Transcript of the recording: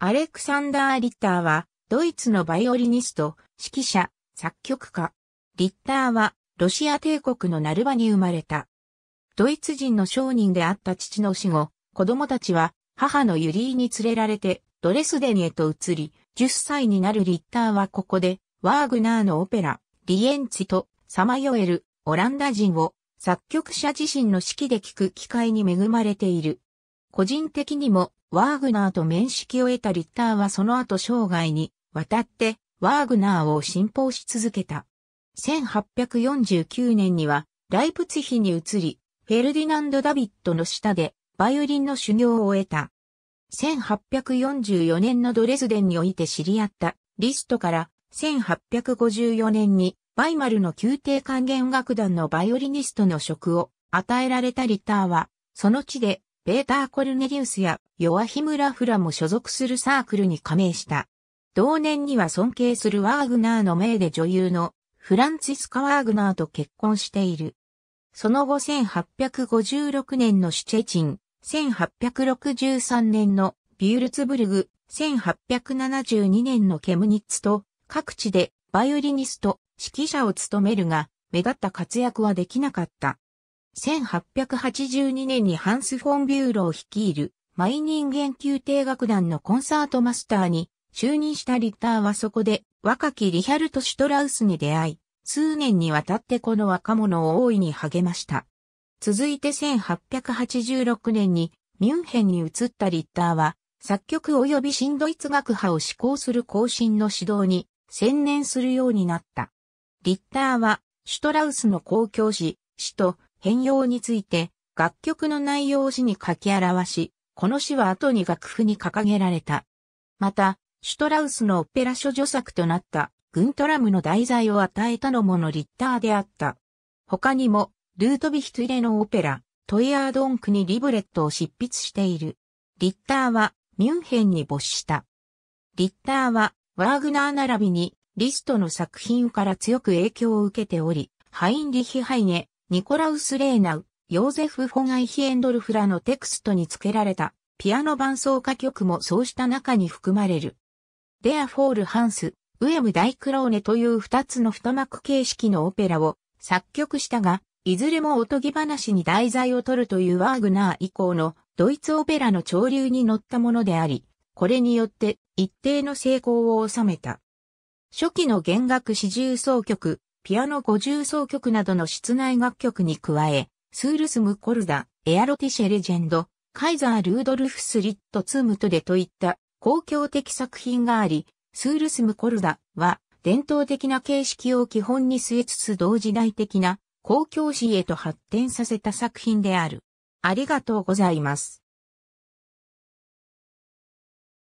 アレクサンダー・リッターは、ドイツのバイオリニスト、指揮者、作曲家。リッターは、ロシア帝国のナルバに生まれた。ドイツ人の商人であった父の死後、子供たちは、母のユリーに連れられて、ドレスデンへと移り、10歳になるリッターはここで、ワーグナーのオペラ、リエンツィと、さまよえる、オランダ人を、作曲者自身の指揮で聴く機会に恵まれている。個人的にも、ワーグナーと面識を得たリッターはその後生涯に渡ってワーグナーを信奉し続けた。1849年にはライプツヒに移り、フェルディナンド・ダビットの下でバイオリンの修行を得た。1844年のドレスデンにおいて知り合ったリストから1854年にバイマルの宮廷管弦楽団のバイオリニストの職を与えられたリッターは、その地でペーター・コルネリウスやヨアヒム・ラフラも所属するサークルに加盟した。同年には尊敬するワーグナーの命で女優のフランツィスカ・ワーグナーと結婚している。その後1856年のシュチェチン、1863年のビュールツブルグ、1872年のケムニッツと各地でバイオリニスト、指揮者を務めるが、目立った活躍はできなかった。1882年にハンス・フォン・ビューロを率いるマイニン宮究帝楽団のコンサートマスターに就任したリッターはそこで若きリヒャルト・シュトラウスに出会い、数年にわたってこの若者を大いに励ました。続いて1886年にミュンヘンに移ったリッターは作曲及び新ドイツ学派を志向する後進の指導に専念するようになった。リッターはシュトラウスの公共師、師と変容について、楽曲の内容を詩に書き表し、この詩は後に楽譜に掲げられた。また、シュトラウスのオペラ諸女作となったグントラムの題材を与えたのものリッターであった。他にも、ルートビヒトゥレのオペラ、トイアードンクにリブレットを執筆している。リッターは、ミュンヘンに没した。リッターは、ワーグナー並びに、リストの作品から強く影響を受けており、ハインリヒ・ハイネ、ニコラウス・レーナウ、ヨーゼフ・フォガイヒエンドルフラのテクストに付けられたピアノ伴奏歌曲もそうした中に含まれる。デア・フォール・ハンス、ウエム・ダイクローネという二つの太幕形式のオペラを作曲したが、いずれもおとぎ話に題材を取るというワーグナー以降のドイツオペラの潮流に乗ったものであり、これによって一定の成功を収めた。初期の弦楽四重奏曲、ピアノ五重奏曲などの室内楽曲に加え、スールスムコルダ、エアロティシェレジェンド、カイザー・ルードルフス・リット・ツームトデといった公共的作品があり、スールスムコルダは伝統的な形式を基本に据えつつ同時代的な公共史へと発展させた作品である。ありがとうございます。